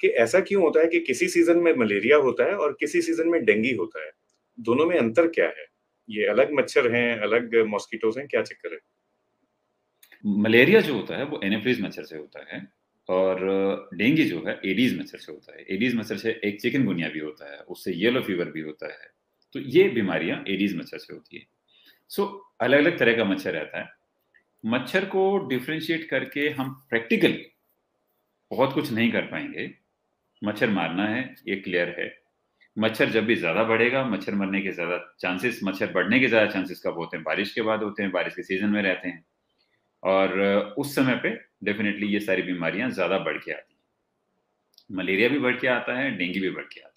कि ऐसा क्यों होता है कि किसी सीजन में मलेरिया होता है और किसी सीजन में डेंगू होता है दोनों में अंतर क्या है ये अलग मच्छर हैं अलग मॉस्किटोज हैं क्या चक्कर है मलेरिया जो होता है वो एनेफ्रीज मच्छर से होता है और डेंगू जो है एडीज मच्छर से होता है एडीज मच्छर से एक चिकनगुनिया भी होता है उससे येलो फीवर भी होता है तो ये बीमारियां एडीज मच्छर से होती है सो so, अलग अलग तरह का मच्छर रहता है मच्छर को डिफ्रेंशिएट करके हम प्रैक्टिकली बहुत कुछ नहीं कर पाएंगे मच्छर मारना है ये क्लियर है मच्छर जब भी ज़्यादा बढ़ेगा मच्छर मरने के ज़्यादा चांसेस मच्छर बढ़ने के ज़्यादा चांसेस कब होते हैं बारिश के बाद होते हैं बारिश के सीजन में रहते हैं और उस समय पे डेफिनेटली ये सारी बीमारियां ज़्यादा बढ़ के आती हैं मलेरिया भी बढ़ के आता है डेंगू भी बढ़ के आता है